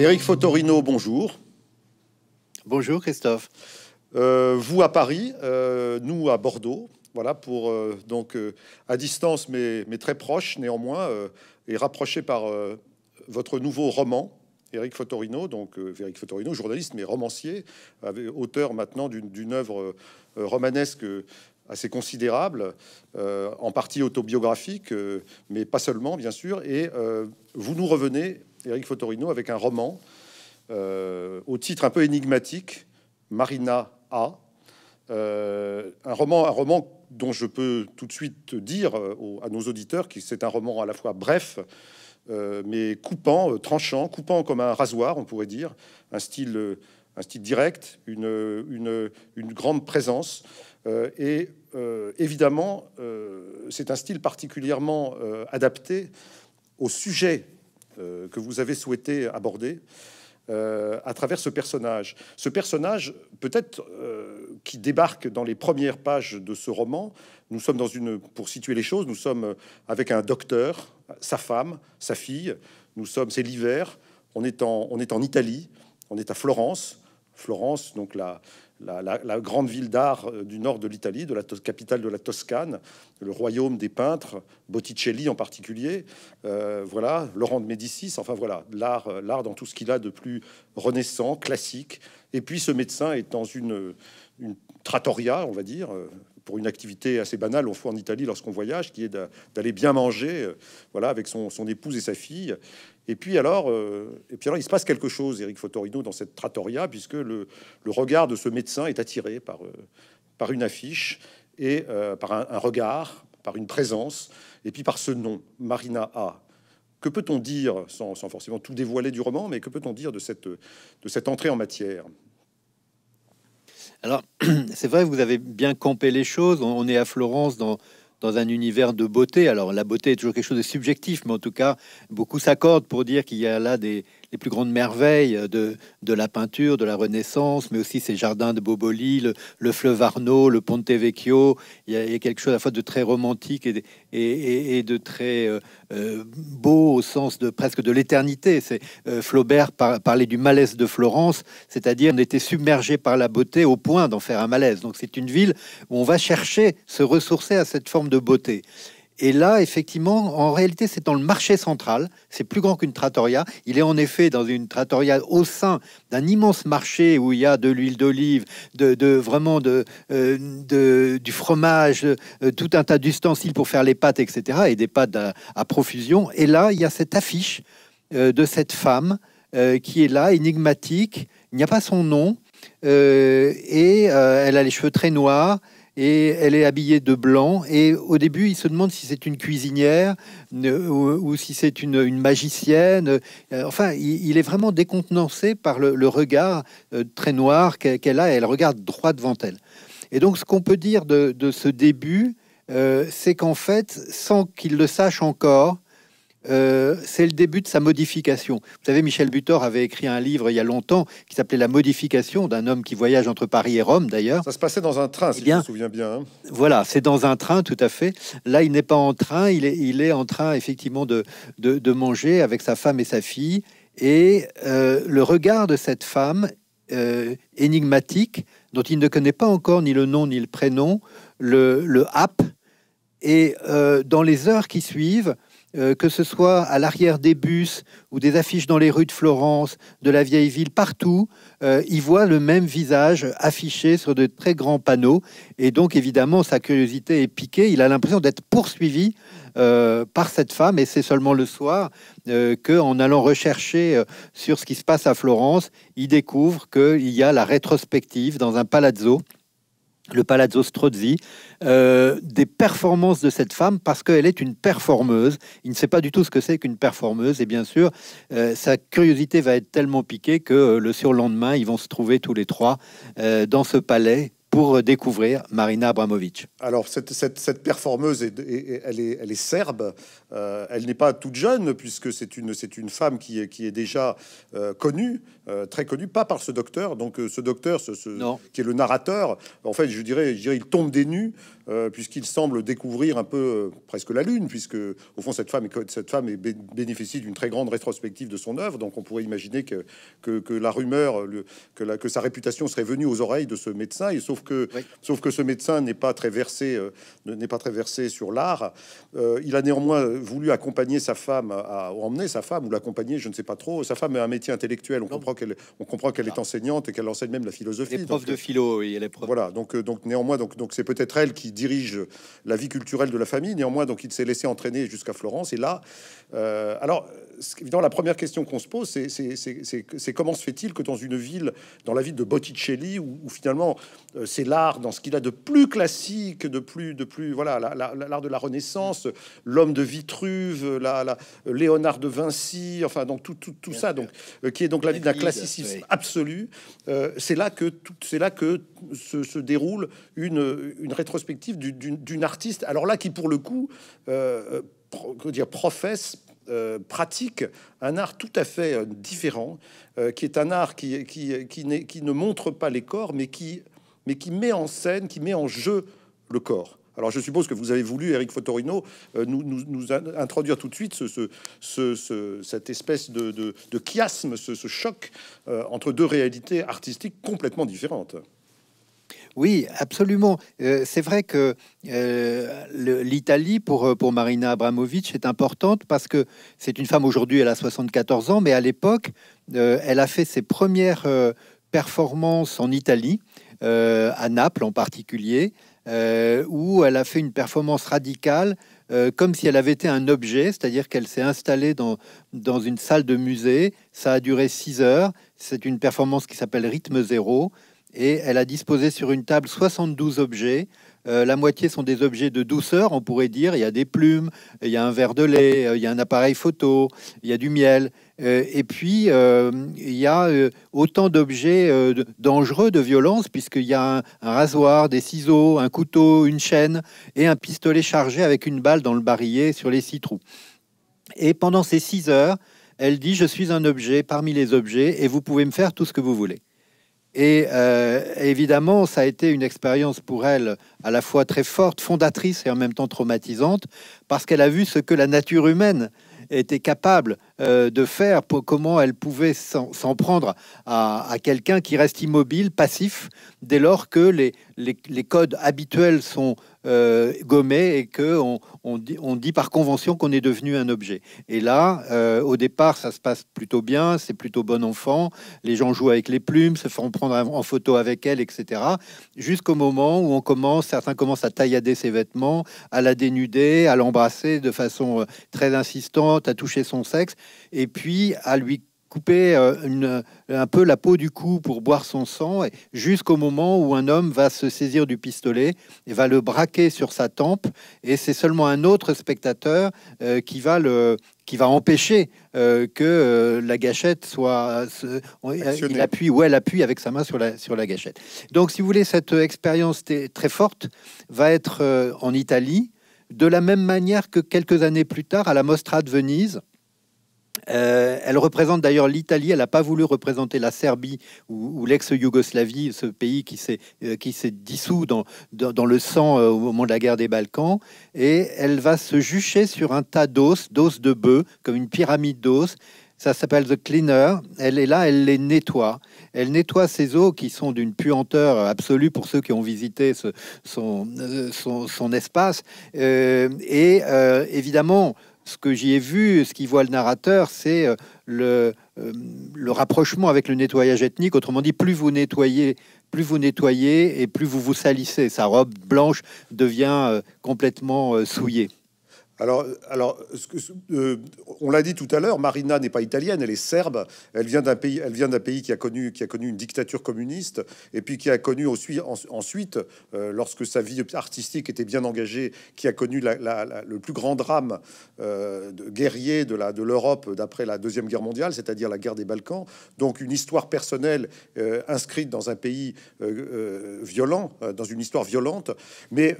Éric Fotorino, bonjour. Bonjour Christophe. Euh, vous à Paris, euh, nous à Bordeaux. Voilà pour euh, donc à distance mais, mais, très proche néanmoins et rapproché par votre nouveau roman. Éric Fotorino, donc Éric Fotorino, journaliste mais romancier, auteur maintenant d'une œuvre romanesque assez considérable, euh, en partie autobiographique, euh, mais pas seulement, bien sûr. Et euh, vous nous revenez, Eric Fotorino, avec un roman au titre un peu énigmatique, Marina A. un roman, un roman dont je peux tout de suite dire à nos auditeurs que c'est un roman à la fois bref, mais coupant, tranchant, coupant comme un rasoir, on pourrait dire, un style, un style direct, une, grande présence. et euh, évidemment, euh, c'est un style particulièrement euh, adapté au sujet que vous avez souhaité aborder à travers ce personnage. Ce personnage, peut-être, qui débarque dans les premières pages de ce roman. Nous sommes dans une, pour situer les choses, nous sommes avec un docteur, sa femme, sa fille. Nous sommes, c'est l'hiver. On est en, on est en Italie. On est à Florence. Florence, donc la, la, grande ville d'art euh, du nord de l'Italie, de la capitale de la Toscane, le royaume des peintres, Botticelli en particulier, euh, voilà, Laurent de Médicis, enfin voilà, l'art, euh, l'art dans tout ce qu'il a de plus renaissant, classique. Et puis ce médecin est dans une, une trattoria, on va dire, pour une activité assez banale, on fait en Italie lorsqu'on voyage, qui est d'aller bien manger, euh, voilà, avec son, épouse et sa fille. Et puis alors, euh, et puis alors, il se passe quelque chose, Eric Fotorino, dans cette trattoria, puisque le, regard de ce médecin est attiré par, euh, une affiche et par un, regard, par une présence, et puis par ce nom, Marina A. Que peut-on dire, sans, forcément tout dévoiler du roman, mais que peut-on dire de cette entrée en matière alors, c'est vrai, vous avez bien campé les choses. On, est à Florence dans, dans un univers de beauté. Alors la beauté est toujours quelque chose de subjectif, mais en tout cas, beaucoup s'accordent pour dire qu'il y a là des, les plus grandes merveilles de, la peinture, de la Renaissance, mais aussi ces jardins de Boboli, le, fleuve Arnaud, le Ponte Vecchio. Il y, a, quelque chose à la fois de très romantique et de, très euh, euh, beau au sens de presque de l'éternité. C'est euh, Flaubert par, parlait du malaise de Florence, c'est-à-dire on était submergé par la beauté au point d'en faire un malaise. Donc c'est une ville où on va chercher, se ressourcer à cette forme de beauté. Et là, effectivement, en réalité, c'est dans le marché central. C'est plus grand qu'une trattoria. Il est en effet dans une trattoria au sein d'un immense marché où il y a de l'huile d'olive, de, vraiment euh, de, du fromage, euh, tout un tas d'ustensiles pour faire les pâtes, etc. Et des pâtes à, profusion. Et là, il y a cette affiche euh, de cette femme qui est là, énigmatique. Il n'y a pas son nom. et elle a les cheveux très noirs et elle est habillée de blanc. Et au début, il se demande si c'est une cuisinière euh, ou, si c'est une, magicienne. Euh, enfin, il, est vraiment décontenancé par le, regard euh, très noir qu'elle a. elle regarde droit devant elle. Et donc, ce qu'on peut dire de ce début, c'est qu'en fait, sans qu'il le sache encore, euh, c'est le début de sa modification. Vous savez, Michel Butor avait écrit un livre il y a longtemps qui s'appelait La modification d'un homme qui voyage entre Paris et Rome, d'ailleurs. Ça se passait dans un train, si eh bien, je me souviens bien. Hein. Voilà, c'est dans un train, tout à fait. Là, il n'est pas en train, il est, en train, effectivement, de, manger avec sa femme et sa fille. Et euh, le regard de cette femme euh, énigmatique, dont il ne connaît pas encore ni le nom ni le prénom, le, le Et dans les heures qui suivent, euh, que ce soit à l'arrière des bus ou des affiches dans les rues de Florence, de la vieille ville, partout, euh, il voit le même visage affiché sur de très grands panneaux. Et donc, évidemment, sa curiosité est piquée. Il a l'impression d'être poursuivi euh, par cette femme. Et c'est seulement le soir qu'en allant rechercher sur ce qui se passe à Florence, il découvre qu'il y a la rétrospective dans un palazzo le Palazzo Strozzi, euh, des performances de cette femme parce qu'elle est une performeuse. Il ne sait pas du tout ce que c'est qu'une performeuse et bien sûr, euh, sa curiosité va être tellement piquée que euh, le surlendemain, ils vont se trouver tous les trois dans ce palais pour découvrir Marina Abramovic Alors, cette, performeuse, elle, est, serbe. elle n'est pas toute jeune, puisque c'est une, une, femme qui est, déjà connue, euh, très connu, pas par ce docteur. Donc euh, ce docteur, ce, qui est le narrateur, en fait, je dirais, il tombe des nues euh, puisqu'il semble découvrir un peu presque la lune, puisque au fond cette femme, cette femme est, bénéficie d'une très grande rétrospective de son œuvre. Donc on pourrait imaginer que, que, la rumeur, que, que sa réputation serait venue aux oreilles de ce médecin. Et sauf que, sauf que ce médecin n'est pas très versé, n'est pas très versé sur l'art. il a néanmoins voulu accompagner sa femme, à, emmener sa femme ou l'accompagner, je ne sais pas trop. Sa femme a un métier intellectuel. On comprend on comprend qu'elle est ah. enseignante et qu'elle enseigne même la philosophie. de philo, oui, est euh, prof. – Voilà, donc euh, donc néanmoins donc c'est peut-être elle qui dirige la vie culturelle de la famille. Néanmoins donc il s'est laissé entraîner jusqu'à Florence et là euh, alors évidemment, la première question qu'on se pose, c'est comment se fait-il que dans une ville, dans la ville de Botticelli, où, finalement euh, c'est l'art dans ce qu'il a de plus classique, de plus, de plus, voilà, l'art de la Renaissance, l'homme de Vitruve, la, Léonard de Vinci, enfin donc tout, ça, donc euh, qui est donc la ville d'un classicisme absolu. Euh, c'est là que c'est là que se, déroule une, une rétrospective d'une artiste. Alors là, qui pour le coup, dire, professe euh, pratique un art tout à fait euh, différent, euh, qui est un art qui, qui, qui, qui, ne montre pas les corps, mais qui, mais qui met en scène, qui met en jeu le corps. Alors je suppose que vous avez voulu, Eric Fotorino, nous, introduire tout de suite ce, ce, cette espèce de, de, de chiasme, ce, choc entre deux réalités artistiques complètement différentes. Oui, absolument. Euh, c'est vrai que euh, l'Italie, pour, euh, Marina Abramovic, est importante parce que c'est une femme aujourd'hui, elle a 74 ans, mais à l'époque, elle a fait ses premières performances en Italie, à Naples en particulier, où elle a fait une performance radicale comme si elle avait été un objet, c'est-à-dire qu'elle s'est installée dans, dans une salle de musée. Ça a duré six heures. C'est une performance qui s'appelle Rythme Zéro et elle a disposé sur une table 72 objets. Euh, la moitié sont des objets de douceur, on pourrait dire. Il y a des plumes, il y a un verre de lait, euh, il y a un appareil photo, il y a du miel. Euh, et puis, il y a autant d'objets dangereux de violence, puisqu'il y a un, un, rasoir, des ciseaux, un couteau, une chaîne et un pistolet chargé avec une balle dans le barillet sur les six trous. Et pendant ces six heures, elle dit, je suis un objet parmi les objets et vous pouvez me faire tout ce que vous voulez. Et euh, évidemment, ça a été une expérience pour elle à la fois très forte, fondatrice et en même temps traumatisante, parce qu'elle a vu ce que la nature humaine était capable euh, de faire, pour, comment elle pouvait s'en prendre à, quelqu'un qui reste immobile, passif, dès lors que les codes habituels sont euh, et que on dit, par convention qu'on est devenu un objet. Et là, euh, au départ, ça se passe plutôt bien, c'est plutôt bon enfant, les gens jouent avec les plumes, se font prendre en photo avec elle, etc. Jusqu'au moment où on commence, certains commencent à taillader ses vêtements, à la dénuder, à l'embrasser de façon euh, très insistante, à toucher son sexe, et puis à lui couper euh, euh, un peu la peau du cou pour boire son sang, jusqu'au moment où un homme va se saisir du pistolet et va le braquer sur sa tempe, et c'est seulement un autre spectateur euh, qui va qui va empêcher que la gâchette soit... il appuie ou elle appuie avec sa main sur la, sur la gâchette. Donc, si vous voulez, cette expérience très forte va être en Italie, de la même manière que quelques années plus tard, à la Mostra de Venise, euh, elle représente d'ailleurs l'Italie. Elle n'a pas voulu représenter la Serbie ou, l'ex-Yougoslavie, ce pays qui s'est euh, dissous dans, le sang euh, au moment de la guerre des Balkans. Et elle va se jucher sur un tas d'os, d'os de bœuf, comme une pyramide d'os. Ça s'appelle The Cleaner. Elle est là, elle les nettoie. Elle nettoie ces eaux qui sont d'une puanteur absolue pour ceux qui ont visité son, espace. et évidemment, ce que j'y ai vu, ce qu'y voit le narrateur, c'est euh, le, euh, le rapprochement avec le nettoyage ethnique. Autrement dit, plus vous nettoyez plus vous nettoyez et plus vous vous salissez. Sa robe blanche devient euh, complètement souillée. Alors, euh, on l'a dit tout à l'heure, Marina n'est pas italienne, elle est serbe. Elle vient d'un pays, elle vient d'un pays qui a connu, qui a connu une dictature communiste, et puis qui a connu aussi ensuite, euh, lorsque sa vie artistique était bien engagée, qui a connu le plus grand drame euh, de, guerrier de de l'Europe d'après la deuxième guerre mondiale, c'est-à-dire la guerre des Balkans. Donc, une histoire personnelle inscrite dans un pays violent, dans une histoire violente. Mais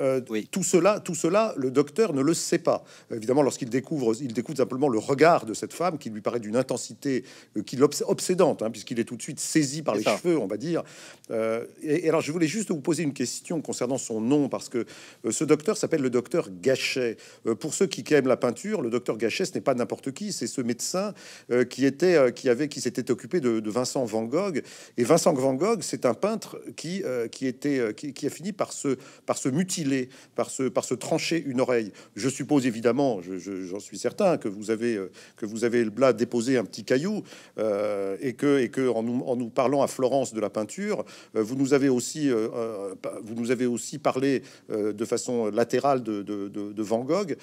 tout cela, tout cela, le docteur ne le sait pas. Euh, évidemment, lorsqu'il découvre, il découvre simplement le regard de cette femme qui lui paraît d'une intensité euh, qui l'obsédante, hein, puisqu'il est tout de suite saisi par les cheveux, on va dire. Euh, et, alors, je voulais juste vous poser une question concernant son nom, parce que ce docteur s'appelle le docteur Gachet. pour ceux qui aiment la peinture, le docteur Gachet, ce n'est pas n'importe qui, c'est ce médecin qui était, qui avait, qui s'était occupé de, Vincent Van Gogh. Et Vincent Van Gogh, c'est un peintre qui, qui a fini par se, par se mutiler, par se, par se trancher une oreille. Je suppose évidemment évidemment, j'en suis certain que vous avez euh, que vous avez le blas déposé un petit caillou euh, et que et que en nous, en nous, parlant à Florence de la peinture, euh, vous nous avez aussi vous nous avez aussi parlé de façon latérale de, Van Gogh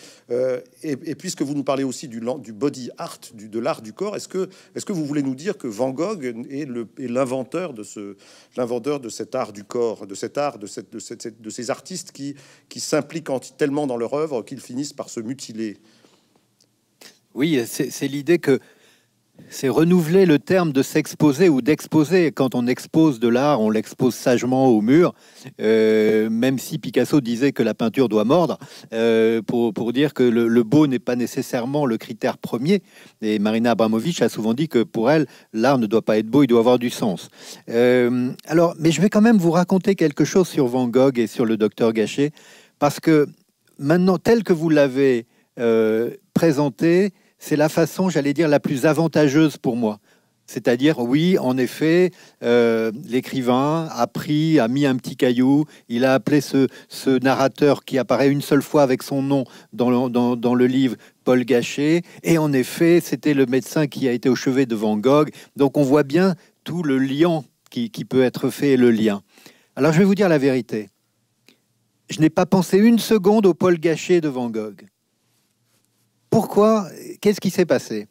et, puisque vous nous parlez aussi du, du body art, du, de l'art du corps, est-ce que est-ce que vous voulez nous dire que Van Gogh est le l'inventeur de ce l'inventeur de cet art du corps, de cet art de cette de, ces artistes qui qui s'impliquent tellement dans leur œuvre qu'ils finissent par se mutilé. Oui, c'est l'idée que c'est renouveler le terme de s'exposer ou d'exposer. Quand on expose de l'art, on l'expose sagement au mur, euh, même si Picasso disait que la peinture doit mordre, euh, pour, dire que le, beau n'est pas nécessairement le critère premier. Et Marina Abramovic a souvent dit que pour elle, l'art ne doit pas être beau, il doit avoir du sens. Euh, alors, mais je vais quand même vous raconter quelque chose sur Van Gogh et sur le docteur Gachet, parce que maintenant, tel que vous l'avez euh, présenté, c'est la façon, j'allais dire, la plus avantageuse pour moi. C'est-à-dire, oui, en effet, euh, l'écrivain a pris, a mis un petit caillou, il a appelé ce, narrateur qui apparaît une seule fois avec son nom dans le, livre Paul Gachet, et en effet, c'était le médecin qui a été au chevet de Van Gogh, donc on voit bien tout le lien qui, qui peut être fait le lien. Alors je vais vous dire la vérité, je n'ai pas pensé une seconde au Paul Gachet de Van Gogh. Pourquoi Qu'est-ce qui s'est passé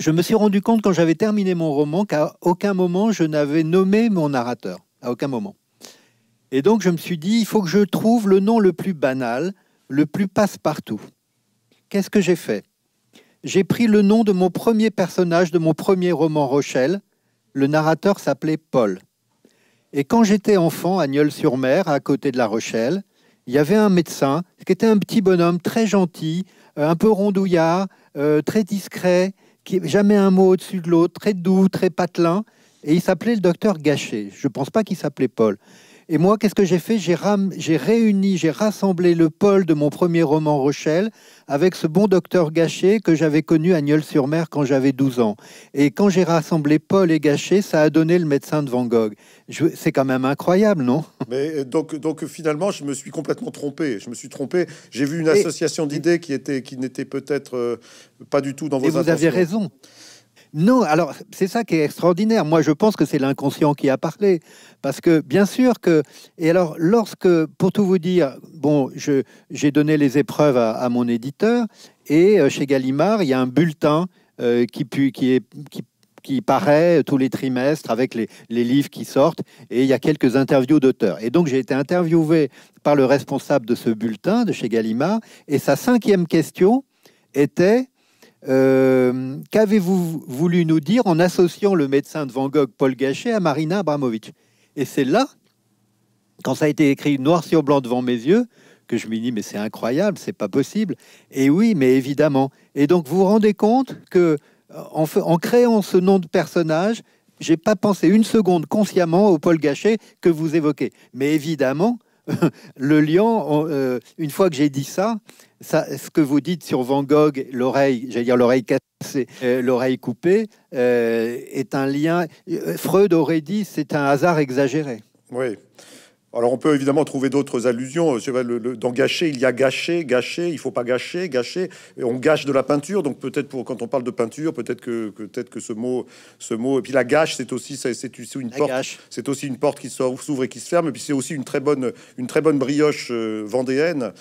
Je me suis rendu compte quand j'avais terminé mon roman qu'à aucun moment je n'avais nommé mon narrateur. À aucun moment. Et donc je me suis dit, il faut que je trouve le nom le plus banal, le plus passe-partout. Qu'est-ce que j'ai fait J'ai pris le nom de mon premier personnage de mon premier roman Rochelle. Le narrateur s'appelait Paul. Et quand j'étais enfant à Nieul-sur-Mer, à côté de La Rochelle, il y avait un médecin qui était un petit bonhomme très gentil, euh, un peu rondouillard, euh, très discret, qui jamais un mot au-dessus de l'autre, très doux, très patelin. Et il s'appelait le docteur Gachet. Je ne pense pas qu'il s'appelait Paul. Et moi, qu'est-ce que j'ai fait j'ai, réuni, j'ai rassemblé le pôle de mon premier roman Rochelle avec ce bon docteur Gachet que j'avais connu à Nieul-sur-Mer quand j'avais 12 ans. Et quand j'ai rassemblé Paul et Gachet, ça a donné le médecin de Van Gogh. C'est quand même incroyable, non Mais euh, donc, finalement, je me suis complètement trompé. Je me suis trompé. J'ai vu une association d'idées qui était qui n'était peut-être euh, pas du tout dans vos et vous raison. Non, alors c'est ça qui est extraordinaire. Moi, je pense que c'est l'inconscient qui a parlé. Parce que bien sûr que... Et alors, lorsque, pour tout vous dire, bon, j'ai donné les épreuves à, mon éditeur, et euh, chez Gallimard, il y a un bulletin euh, qui, pu, qui, est, qui qui paraît tous les trimestres avec les, les, livres qui sortent et il y a quelques interviews d'auteurs. Et donc j'ai été interviewé par le responsable de ce bulletin de chez Gallimard et sa cinquième question était euh, Qu'avez-vous voulu nous dire en associant le médecin de Van Gogh Paul Gachet à Marina Abramovic et c'est là, quand ça a été écrit noir sur blanc devant mes yeux, que je me dis mais c'est incroyable, c'est pas possible. Et oui, mais évidemment. Et donc vous vous rendez compte que en, en créant ce nom de personnage, j'ai pas pensé une seconde consciemment au Paul Gachet que vous évoquez. Mais évidemment, le lion, euh, une fois que j'ai dit ça, ça, ce que vous dites sur Van Gogh, l'oreille, j'allais dire l'oreille cassée, c'est euh, l'oreille coupée euh, est un lien. Euh, Freud aurait dit c'est un hasard exagéré. Oui. Alors on peut évidemment trouver d'autres allusions. Euh, dans gâcher, il y a gâcher, gâcher, il faut pas gâcher, gâcher. on gâche de la peinture, donc peut-être pour quand on parle de peinture, peut-être que peut-être que ce mot, ce mot. Et puis la gâche, c'est aussi c'est une porte, c'est aussi une porte qui s'ouvre et qui se ferme. Et puis c'est aussi une très bonne une très bonne brioche euh, vendéenne.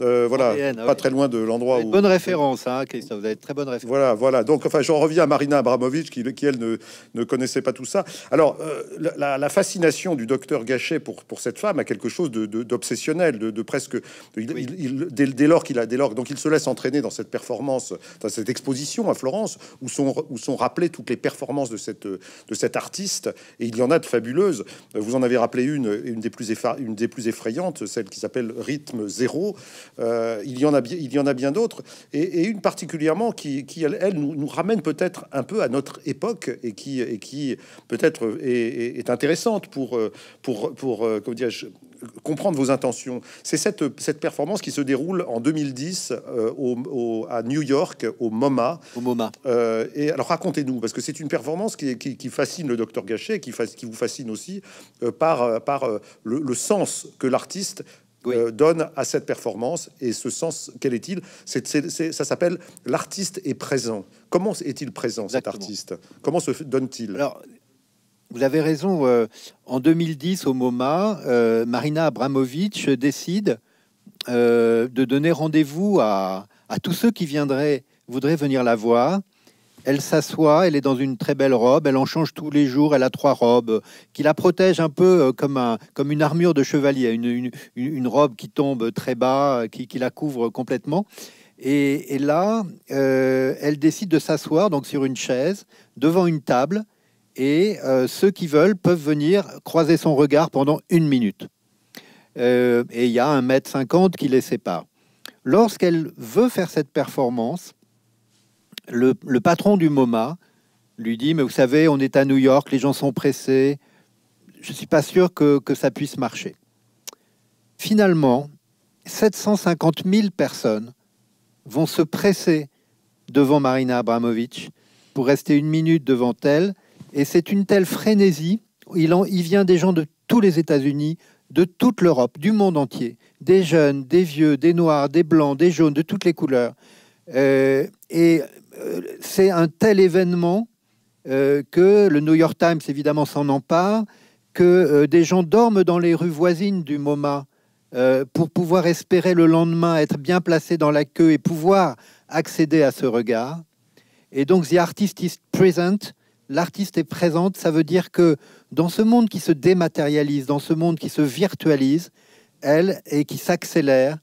Euh, voilà, pas très loin de l'endroit où. Bonne référence, hein, Christophe. Vous avez très bonne référence. Voilà, voilà. Donc enfin, j'en reviens à Marina Abramovic qui, elle ne, ne connaissait pas tout ça. Alors la, fascination du docteur Gachet pour pour cette à femme a quelque chose d'obsessionnel, de, presque. dès, lors qu'il a, dès lors, donc il se laisse entraîner dans cette performance, dans cette exposition à Florence, où sont, où sont rappelées toutes les performances de cette, de cet artiste, et il y en a de fabuleuses. Vous en avez rappelé une, une des plus, une des plus effrayantes, celle qui s'appelle Rythme Zéro. Euh, il y en a, il y en a bien d'autres, et, une particulièrement qui, elle, nous, ramène peut-être un peu à notre époque et qui, et qui peut-être est, intéressante pour, pour, pour euh, dire comprendre vos intentions. C'est cette, cette, performance qui se déroule en 2010 euh, au, à New York, au MoMA. Au MoMA. Euh, et alors racontez-nous, parce que c'est une performance qui, qui, qui, fascine le docteur Gachet, qui, qui vous fascine aussi euh, par, par le, sens que l'artiste donne à cette performance et ce sens, quel est-il c'est, Ça s'appelle l'artiste est présent. Comment est-il présent cet artiste Comment se donne-t-il Alors vous avez raison. Euh, en 2010, au MoMA, euh, Marina Abramovic décide euh, de donner rendez-vous à, tous ceux qui voudraient venir la voir. Elle s'assoit, elle est dans une très belle robe, elle en change tous les jours, elle a trois robes qui la protègent un peu comme, comme une armure de chevalier, une, une, robe qui tombe très bas, qui, la couvre complètement. Et, là, elle décide de s'asseoir donc sur une chaise devant une table et euh, ceux qui veulent peuvent venir croiser son regard pendant une minute. Euh, et il y a un mètre cinquante qui les sépare. Lorsqu'elle veut faire cette performance, le, patron du MoMA lui dit, mais vous savez, on est à New York, les gens sont pressés, je ne suis pas sûr que, que ça puisse marcher. Finalement, 750 000 personnes vont se presser devant Marina Abramovic pour rester une minute devant elle et c'est une telle frénésie, il, vient des gens de tous les États-Unis, de toute l'Europe, du monde entier, des jeunes, des vieux, des noirs, des blancs, des jaunes, de toutes les couleurs. Euh, et euh, c'est un tel événement euh, que le New York Times, évidemment, s'en empare, que des gens dorment dans les rues voisines du MoMA pour pouvoir espérer le lendemain être bien placés dans la queue et pouvoir accéder à ce regard. Et donc, The Artist is Present l'artiste est présente, ça veut dire que dans ce monde qui se dématérialise, dans ce monde qui se virtualise, elle, et qui s'accélère,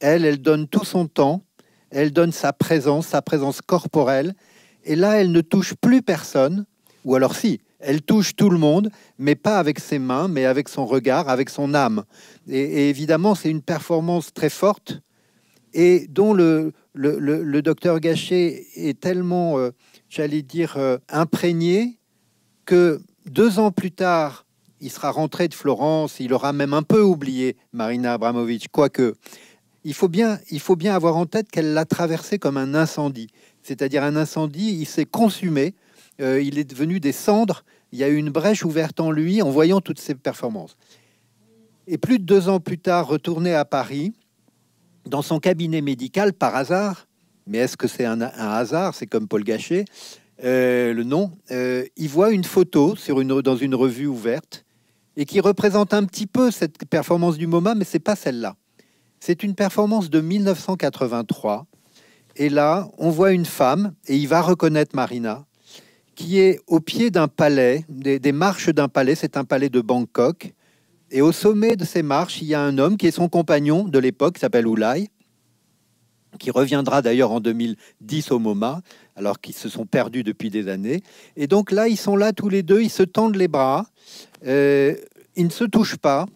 elle, elle donne tout son temps, elle donne sa présence, sa présence corporelle, et là, elle ne touche plus personne, ou alors si, elle touche tout le monde, mais pas avec ses mains, mais avec son regard, avec son âme. Et, évidemment, c'est une performance très forte, et dont le, le, docteur Gachet est tellement... Euh, j'allais dire, euh, imprégné, que deux ans plus tard, il sera rentré de Florence, il aura même un peu oublié Marina Abramovic, quoique. Il faut, bien, il faut bien avoir en tête qu'elle l'a traversé comme un incendie. C'est-à-dire un incendie, il s'est consumé, euh, il est devenu des cendres, il y a eu une brèche ouverte en lui en voyant toutes ses performances. Et plus de deux ans plus tard, retourné à Paris, dans son cabinet médical, par hasard, mais est-ce que c'est un, hasard C'est comme Paul Gachet, euh, le nom. Euh, il voit une photo dans une revue ouverte et qui représente un petit peu cette performance du MoMA, mais c'est pas celle-là. C'est une performance de 1983. Et là, on voit une femme, et il va reconnaître Marina, qui est au pied d'un palais, des, marches d'un palais, c'est un palais de Bangkok. Et au sommet de ces marches, il y a un homme qui est son compagnon de l'époque, qui s'appelle Oulai, qui reviendra d'ailleurs en 2010 au MoMA, alors qu'ils se sont perdus depuis des années. Et donc là, ils sont là tous les deux, ils se tendent les bras, euh, ils ne se touchent pas,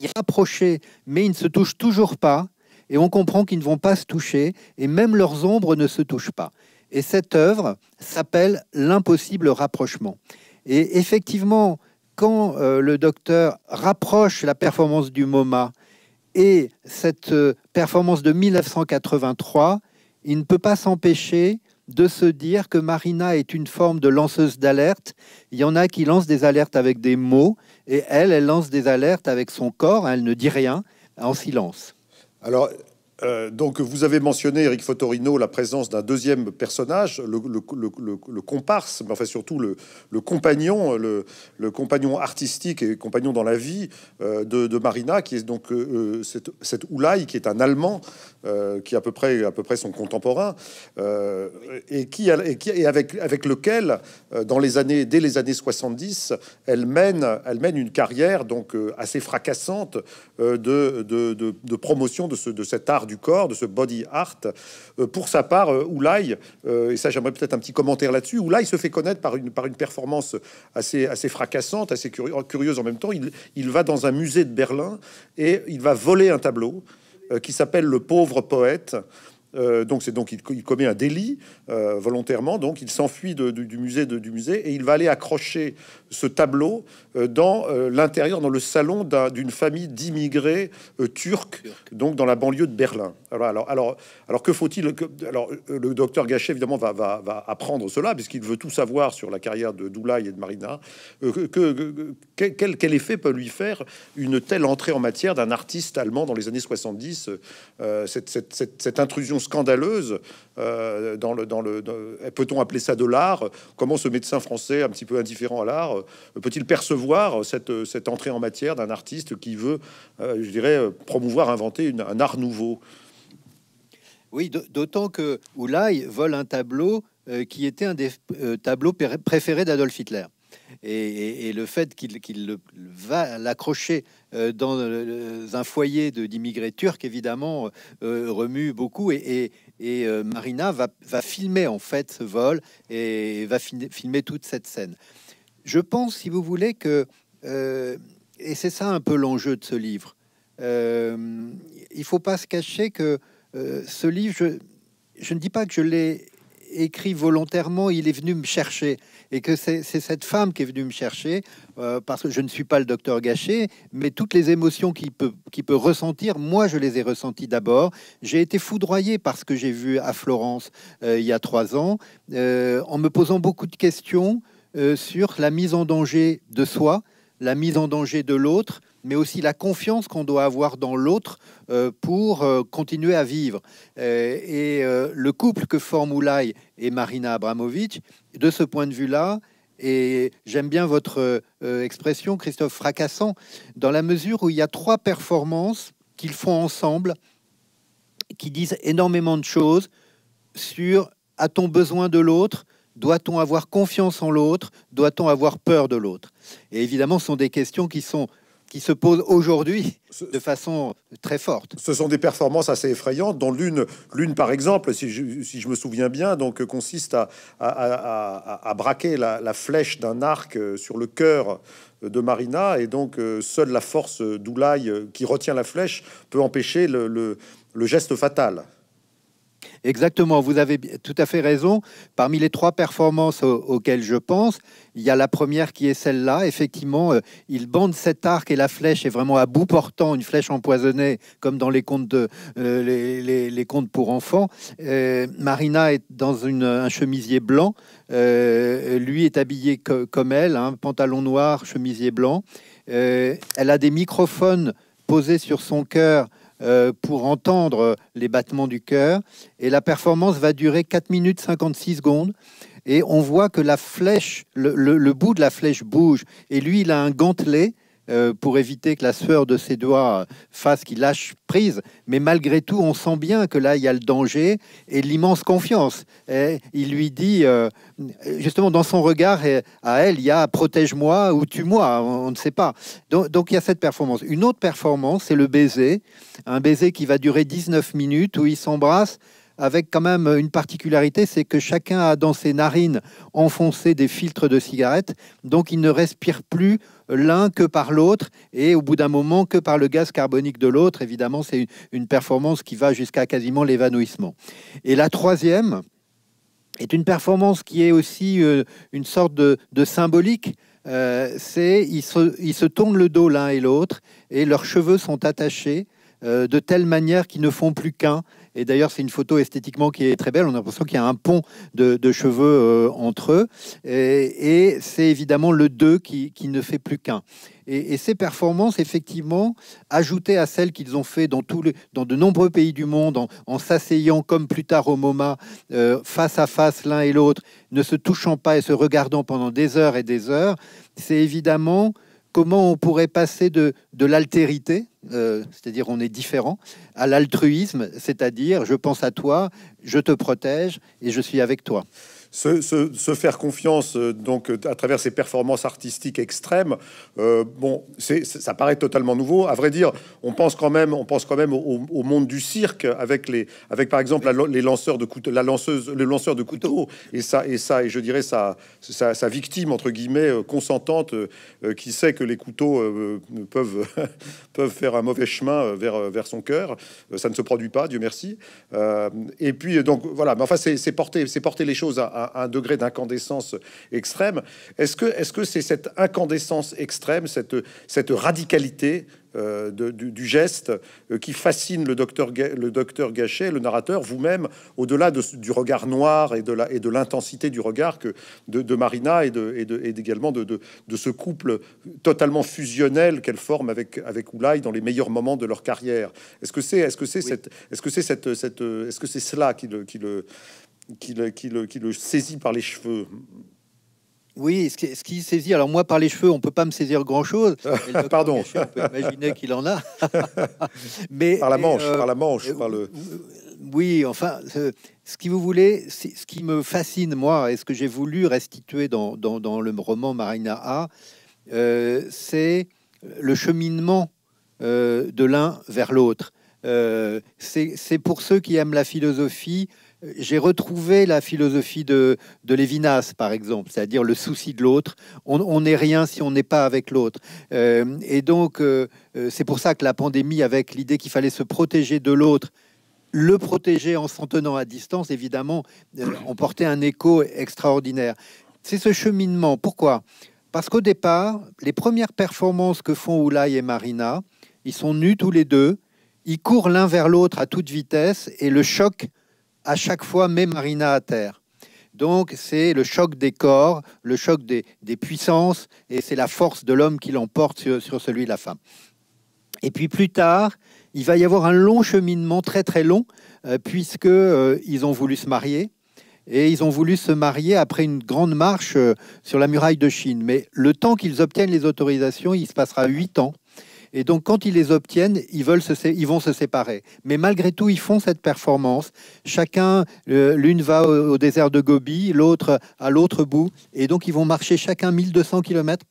ils sont mais ils ne se touchent toujours pas, et on comprend qu'ils ne vont pas se toucher, et même leurs ombres ne se touchent pas. Et cette œuvre s'appelle L'impossible rapprochement. Et effectivement, quand euh, le docteur rapproche la performance du MoMA et cette euh, performance de 1983, il ne peut pas s'empêcher de se dire que Marina est une forme de lanceuse d'alerte. Il y en a qui lancent des alertes avec des mots, et elle, elle lance des alertes avec son corps, elle ne dit rien, en silence. Alors, euh, donc, vous avez mentionné, Eric Fotorino, la présence d'un deuxième personnage, le, comparse, mais enfin surtout le, compagnon, le, compagnon artistique et compagnon dans la vie euh, de, Marina, qui est donc euh, cette, cette qui est un Allemand, qui est à peu près, son contemporain, et, qui, avec, lequel, dès les années 70, elle mène, elle une carrière donc assez fracassante de, promotion de, de cet art du corps, de ce body art. Euh, pour sa part, euh, Oulai, euh, et ça j'aimerais peut-être un petit commentaire là-dessus, Oulai se fait connaître par une, par une performance assez, assez fracassante, assez curieuse en même temps. Il, va dans un musée de Berlin et il va voler un tableau qui s'appelle Le pauvre poète. donc c'est donc il, commet un délit volontairement. Donc il s'enfuit du musée du musée et il va aller accrocher ce tableau euh, dans euh, l'intérieur, dans le salon d'une famille d'immigrés euh, turcs, donc dans la banlieue de Berlin. Alors, alors, alors, que faut-il Alors, le docteur Gachet, évidemment, va, va, apprendre cela, puisqu'il veut tout savoir sur la carrière de Doulaï et de Marina. Que, quel, effet peut lui faire une telle entrée en matière d'un artiste allemand dans les années 70 cette, cette, intrusion scandaleuse euh, dans le, dans le euh, peut-on appeler ça de l'art Comment ce médecin français, un petit peu indifférent à l'art, euh, peut-il percevoir cette, entrée en matière d'un artiste qui veut, je dirais, promouvoir, inventer un art nouveau Oui, d'autant que Oulai vole un tableau qui était un des tableaux préférés d'Adolf Hitler. Et, le fait qu'il le va l'accrocher dans un foyer d'immigrés turcs, évidemment, remue beaucoup. Et, et euh, Marina va, filmer en fait ce vol et va filmer toute cette scène. Je pense, si vous voulez, que euh, et c'est ça un peu l'enjeu de ce livre. Euh, il faut pas se cacher que euh, ce livre, je, ne dis pas que je l'ai écrit volontairement. Il est venu me chercher et que c'est cette femme qui est venue me chercher euh, parce que je ne suis pas le docteur Gachet, mais toutes les émotions qu'il peut, peut ressentir, moi je les ai ressenties d'abord. J'ai été foudroyé par ce que j'ai vu à Florence euh, il y a trois ans, euh, en me posant beaucoup de questions sur la mise en danger de soi, la mise en danger de l'autre, mais aussi la confiance qu'on doit avoir dans l'autre pour continuer à vivre. et le couple que forment Oulai et Marina Abramovic de ce point de vue-là, et j'aime bien votre euh, expression, Christophe, fracassant, dans la mesure où il y a trois performances qu'ils font ensemble, qui disent énormément de choses sur a-t-on besoin de l'autre Doit-on avoir confiance en l'autre Doit-on avoir peur de l'autre Et évidemment, ce sont des questions qui sont qui se pose aujourd'hui de façon très forte. Ce sont des performances assez effrayantes, dont l'une, l'une par exemple, si je, me souviens bien, donc consiste à, braquer la, flèche d'un arc euh, sur le cœur de Marina, et donc euh, seule la force d'Oulaye euh, qui retient la flèche peut empêcher le geste fatal. Exactement, vous avez tout à fait raison. Parmi les trois performances auxquelles je pense, il y a la première qui est celle-là. Effectivement, euh, il bande cet arc et la flèche est vraiment à bout portant, une flèche empoisonnée, comme dans les contes, de, euh, les, contes pour enfants. Euh, Marina est dans un chemisier blanc. lui est habillé comme elle, un hein, pantalon noir, chemisier blanc. elle a des microphones posés sur son cœur euh, pour entendre les battements du cœur. Et la performance va durer 4 minutes 56 secondes. Et on voit que la flèche, le, le bout de la flèche bouge. Et lui, il a un gantelet euh, pour éviter que la sueur de ses doigts fasse qu'il lâche prise. Mais malgré tout, on sent bien que là, il y a le danger et l'immense confiance. Et il lui dit, euh, justement, dans son regard à elle, il y a protège-moi ou tue-moi, on, ne sait pas. Donc, il y a cette performance. Une autre performance, c'est le baiser. Un baiser qui va durer 19 minutes où ils s'embrassent avec quand même une particularité, c'est que chacun a dans ses narines enfoncé des filtres de cigarettes, donc ils ne respirent plus l'un que par l'autre et au bout d'un moment que par le gaz carbonique de l'autre. Évidemment, c'est une performance qui va jusqu'à quasiment l'évanouissement. Et la troisième est une performance qui est aussi euh, une sorte de, symbolique. Euh, c'est ils se, ils se tournent le dos l'un et l'autre et leurs cheveux sont attachés euh, de telle manière qu'ils ne font plus qu'un et d'ailleurs, c'est une photo esthétiquement qui est très belle. On a l'impression qu'il y a un pont de, cheveux euh, entre eux. Et, c'est évidemment le 2 qui, qui ne fait plus qu'un. Et, ces performances, effectivement, ajoutées à celles qu'ils ont fait dans, tous les, dans de nombreux pays du monde, en, s'asseyant comme plus tard au MoMA, euh, face à face l'un et l'autre, ne se touchant pas et se regardant pendant des heures et des heures, c'est évidemment comment on pourrait passer de, l'altérité, euh, c'est-à-dire on est différent, à l'altruisme, c'est-à-dire je pense à toi, je te protège et je suis avec toi se, faire confiance euh, donc à travers ses performances artistiques extrêmes, euh, bon, c'est, ça paraît totalement nouveau. À vrai dire, on pense quand même, on pense quand même au, monde du cirque avec les, avec par exemple les lanceurs de couteau, la lanceuse, le lanceur de couteau et ça et ça et je dirais sa, sa, victime entre guillemets euh, consentante qui sait que les couteaux peuvent peuvent faire un mauvais chemin vers vers son cœur. Ça ne se produit pas, Dieu merci. et puis donc voilà, mais enfin c'est, c'est porter c'est porter les choses à, à, un degré d'incandescence extrême. Est-ce que c'est -ce c'est cette incandescence extrême, cette, cette radicalité euh, du, geste euh, qui fascine le docteur, le docteur Gachet, le narrateur, vous-même, au-delà du regard noir et de l'intensité du regard que de, Marina et, de, et, également de, ce couple totalement fusionnel qu'elle forme avec, avec dans les meilleurs moments de leur carrière. Est-ce que c'est est -ce c'est cette, est -ce c'est cette, cette, est -ce c'est cela qui le, qui le, qui le, saisit par les cheveux. Oui, ce qui, saisit, alors moi par les cheveux, on peut pas me saisir grand-chose. Pardon. on peut imaginer qu'il en a. mais, par la manche, euh, par la manche. par le... Euh, oui, enfin, ce, qui vous voulez, ce qui me fascine, moi, et ce que j'ai voulu restituer dans, le roman Marina A, euh, c'est le cheminement de l'un vers l'autre. c'est pour ceux qui aiment la philosophie, j'ai retrouvé la philosophie de, de Lévinas, par exemple, c'est-à-dire le souci de l'autre. On n'est rien si on n'est pas avec l'autre. Euh, et donc, euh, euh, c'est pour ça que la pandémie, avec l'idée qu'il fallait se protéger de l'autre, le protéger en s'en tenant à distance, évidemment, euh, porté un écho extraordinaire. C'est ce cheminement. Pourquoi Parce qu'au départ, les premières performances que font Oulai et Marina, ils sont nus tous les deux, ils courent l'un vers l'autre à toute vitesse, et le choc à chaque fois met Marina à terre. Donc c'est le choc des corps, le choc des, puissances, et c'est la force de l'homme qui l'emporte sur, celui de la femme. Et puis plus tard, il va y avoir un long cheminement, très très long, euh, puisque euh, ils ont voulu se marier. Et ils ont voulu se marier après une grande marche euh, sur la muraille de Chine. Mais le temps qu'ils obtiennent les autorisations, il se passera huit ans. Et donc, quand ils les obtiennent, ils, vont se séparer. Mais malgré tout, ils font cette performance. Chacun, euh, l'une va au, désert de Gobi, l'autre à l'autre bout. Et donc, ils vont marcher chacun 1200 km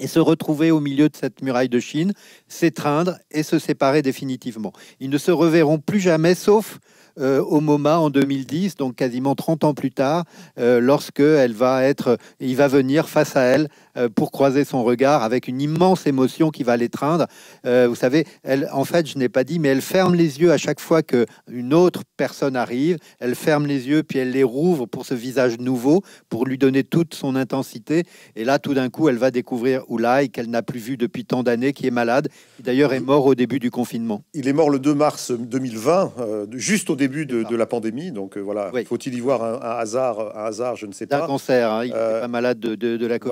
et se retrouver au milieu de cette muraille de Chine, s'étreindre et se séparer définitivement. Ils ne se reverront plus jamais, sauf euh, au MoMA en 2010, donc quasiment 30 ans plus tard, euh, lorsque va être, il va venir face à elle euh, pour croiser son regard avec une immense émotion qui va l'étreindre. Euh, vous savez, elle, en fait, je n'ai pas dit, mais elle ferme les yeux à chaque fois que une autre personne arrive. Elle ferme les yeux puis elle les rouvre pour ce visage nouveau, pour lui donner toute son intensité. Et là, tout d'un coup, elle va découvrir Oulai qu'elle n'a plus vu depuis tant d'années, qui est malade, d'ailleurs est mort au début du confinement. Il est mort le 2 mars 2020, euh, juste au début de, la pandémie. Donc voilà, faut-il y voir un, hasard, un hasard, je ne sais pas. Un cancer, un hein. malade de, la COVID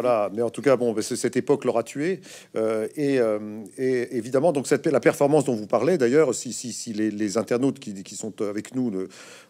tout cas, bon, cette époque l'aura tué. Euh, euh, et, évidemment, donc cette, la performance dont vous parlez, d'ailleurs, si, si, si les, internautes qui, sont avec nous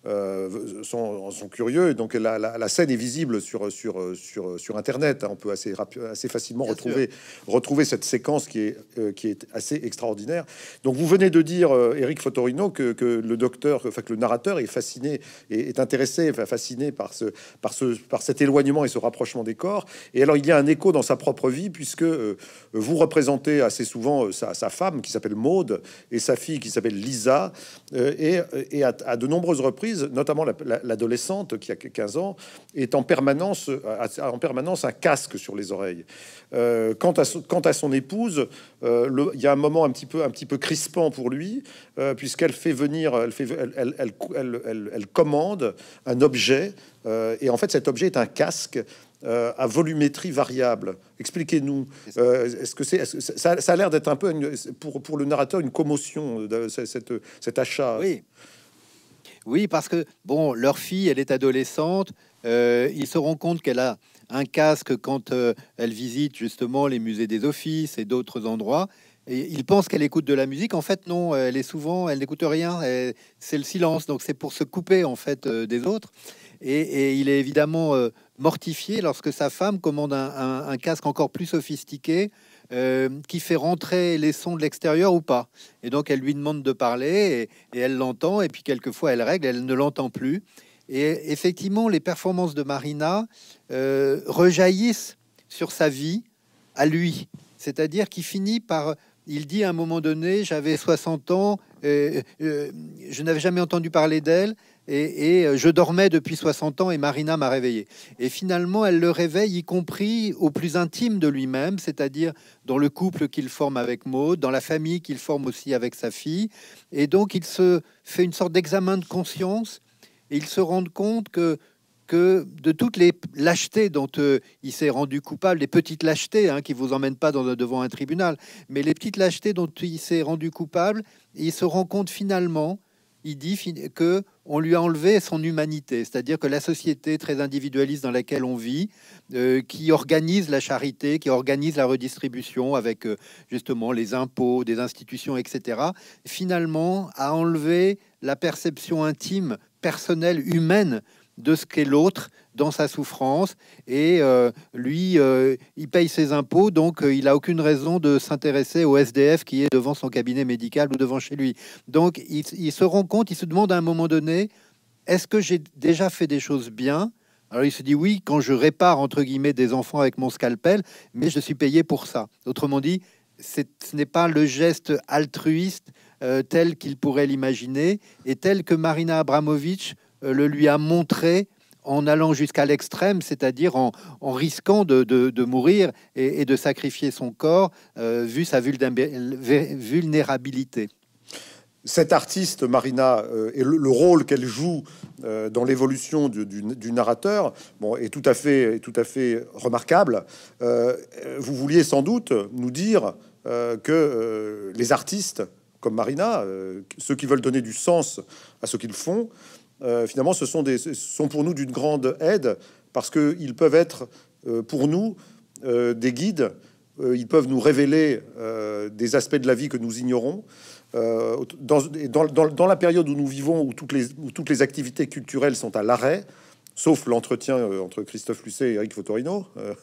euh, ne, sont, curieux, donc la, scène est visible sur, sur, sur, sur Internet. Hein. on peut assez, assez facilement retrouver, cette séquence qui est, qui est assez extraordinaire. Donc vous venez de dire, Eric Fotorino, que, le docteur, enfin que le narrateur est fasciné, est, est intéressé, fasciné par, ce, par, ce, par cet éloignement et ce rapprochement des corps. Et alors il y a un écho dans sa propre vie, puisque euh, vous représentez assez souvent euh, sa, femme qui s'appelle Maude et sa fille qui s'appelle Lisa, euh, et, à, de nombreuses reprises, notamment l'adolescente qui a 15 ans, est en permanence, en permanence un casque sur les oreilles. Quant à, quant, à son épouse, il y a un moment un petit peu, un petit peu crispant pour lui, puisqu'elle fait venir, elle, fait, elle, elle, elle, commande un objet et en fait, cet objet est un casque euh, à volumétrie variable. Expliquez-nous. Est-ce que euh, c'est ça, a l'air d'être un peu pour le narrateur une commotion de, cet achat. Oui. Oui, parce que bon, leur fille, elle est adolescente. Euh, ils se rendent compte qu'elle a un casque quand euh, elle visite justement les musées des offices et d'autres endroits. Et ils pensent qu'elle écoute de la musique. En fait, non, elle est souvent, elle n'écoute rien. C'est le silence. Donc c'est pour se couper en fait des autres. Et, il est évidemment euh, mortifié lorsque sa femme commande un, casque encore plus sophistiqué euh, qui fait rentrer les sons de l'extérieur ou pas. Et donc elle lui demande de parler et, elle l'entend. Et puis quelquefois elle règle, elle ne l'entend plus. Et effectivement, les performances de Marina euh, rejaillissent sur sa vie à lui. C'est-à-dire qu'il finit par il dit à un moment donné, j'avais 60 ans, je n'avais jamais entendu parler d'elle, et, euh, je dormais depuis 60 ans et Marina m'a réveillé. Et finalement, elle le réveille, y compris au plus intime de lui-même, c'est-à-dire dans le couple qu'il forme avec Maud, dans la famille qu'il forme aussi avec sa fille. Et donc, il se fait une sorte d'examen de conscience et il se rend compte que, de toutes les lâchetés dont euh, il s'est rendu coupable, les petites lâchetés hein, qui ne vous emmènent pas devant un tribunal, mais les petites lâchetés dont il s'est rendu coupable, il se rend compte finalement il dit que on lui a enlevé son humanité, c'est-à-dire que la société très individualiste dans laquelle on vit, euh, qui organise la charité, qui organise la redistribution avec euh, justement les impôts, des institutions, etc., finalement a enlevé la perception intime, personnelle, humaine de ce qu'est l'autre dans sa souffrance. Et euh, lui, euh, il paye ses impôts, donc euh, il n'a aucune raison de s'intéresser au SDF qui est devant son cabinet médical ou devant chez lui. Donc il, se rend compte, il se demande à un moment donné, est-ce que j'ai déjà fait des choses bien alors il se dit oui, quand je répare entre guillemets des enfants avec mon scalpel, mais je suis payé pour ça. Autrement dit, ce n'est pas le geste altruiste tel qu'il pourrait l'imaginer et tel que Marina Abramovic euh, le lui a montré en allant jusqu'à l'extrême, c'est-à-dire en, risquant de, mourir et, de sacrifier son corps, euh, vu sa vulnérabilité. Cette artiste, Marina, euh, et le, rôle qu'elle joue dans l'évolution du, narrateur est, tout est tout à fait remarquable. vous vouliez sans doute nous dire que les artistes, comme Marina, ceux qui veulent donner du sens à ce qu'ils font, euh, finalement, ce sont, pour nous d'une grande aide parce qu'ils peuvent être euh, pour nous euh, des guides, ils peuvent nous révéler des aspects de la vie que nous ignorons. Dans, la période où nous vivons, où toutes les activités culturelles sont à l'arrêt, sauf l'entretien euh, entre Christophe Lucet et Eric Fotorino. Euh,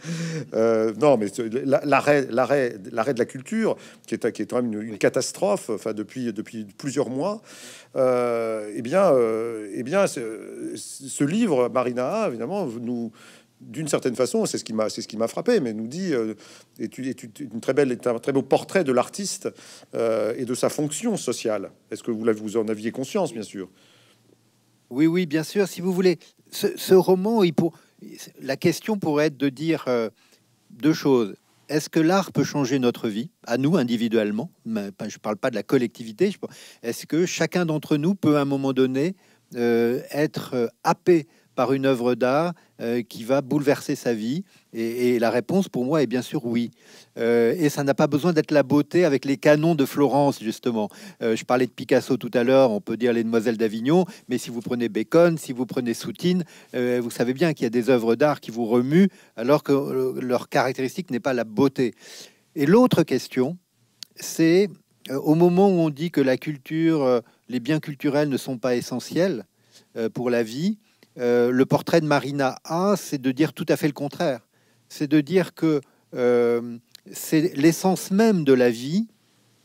euh, non, mais l'arrêt, l'arrêt, l'arrêt de la culture, qui est, qui quand même une, catastrophe, enfin depuis depuis plusieurs mois. eh bien, eh bien, ce, livre, Marina, évidemment, nous d'une certaine façon, c'est ce qui m'a, c'est ce qui m'a frappé, mais nous dit est, une très belle, un très beau portrait de l'artiste et de sa fonction sociale. Est-ce que vous, vous en aviez conscience, bien sûr Oui, oui, bien sûr. Si vous voulez, ce, roman, pour... la question pourrait être de dire euh, deux choses. Est-ce que l'art peut changer notre vie, à nous individuellement Je ne parle pas de la collectivité. Est-ce que chacun d'entre nous peut à un moment donné euh, être euh, happé par une œuvre d'art euh, qui va bouleverser sa vie et, la réponse pour moi est bien sûr oui. Euh, et ça n'a pas besoin d'être la beauté avec les canons de Florence, justement. Euh, je parlais de Picasso tout à l'heure, on peut dire les demoiselles d'Avignon, mais si vous prenez Bacon, si vous prenez Soutine, vous savez bien qu'il y a des œuvres d'art qui vous remuent alors que leur caractéristique n'est pas la beauté. Et l'autre question, c'est au moment où on dit que la culture, les biens culturels ne sont pas essentiels pour la vie, euh, le portrait de Marina A, c'est de dire tout à fait le contraire. C'est de dire que euh, c'est l'essence même de la vie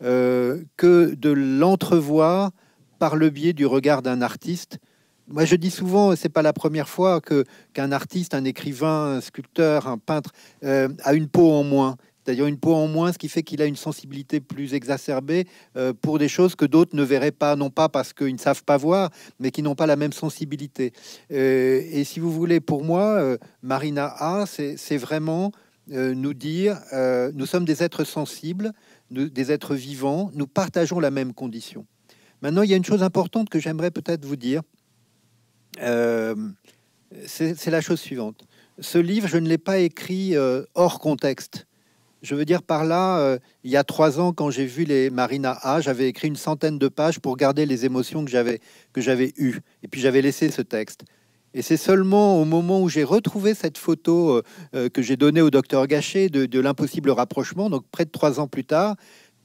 euh, que de l'entrevoir par le biais du regard d'un artiste. Moi, je dis souvent, c'est pas la première fois que qu'un artiste, un écrivain, un sculpteur, un peintre a une peau en moins c'est-à-dire une peau en moins, ce qui fait qu'il a une sensibilité plus exacerbée euh, pour des choses que d'autres ne verraient pas, non pas parce qu'ils ne savent pas voir, mais qui n'ont pas la même sensibilité. Euh, et si vous voulez, pour moi, euh, Marina A, c'est vraiment nous dire, nous sommes des êtres sensibles, des êtres vivants, nous partageons la même condition. Maintenant, il y a une chose importante que j'aimerais peut-être vous dire. c'est la chose suivante. Ce livre, je ne l'ai pas écrit hors contexte je veux dire par là, euh, il y a trois ans, quand j'ai vu les Marina A, j'avais écrit une centaine de pages pour garder les émotions que j'avais eues. Et puis j'avais laissé ce texte. Et c'est seulement au moment où j'ai retrouvé cette photo euh, euh, que j'ai donnée au docteur Gachet de, l'impossible rapprochement, donc près de trois ans plus tard,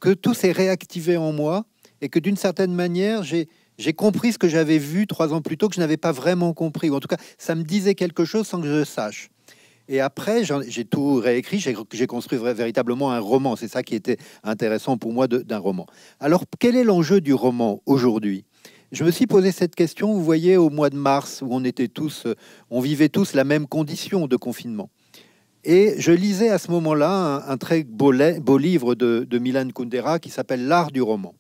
que tout s'est réactivé en moi et que d'une certaine manière, j'ai j'ai compris ce que j'avais vu trois ans plus tôt que je n'avais pas vraiment compris. Ou en tout cas, ça me disait quelque chose sans que je le sache. Et après, j'ai tout réécrit, j'ai construit véritablement un roman. C'est ça qui était intéressant pour moi d'un roman. Alors, quel est l'enjeu du roman aujourd'hui je me suis posé cette question, vous voyez, au mois de mars, où on était tous, on vivait tous la même condition de confinement. Et je lisais à ce moment-là un, très beau, beau livre de, Milan Kundera qui s'appelle L'art du roman.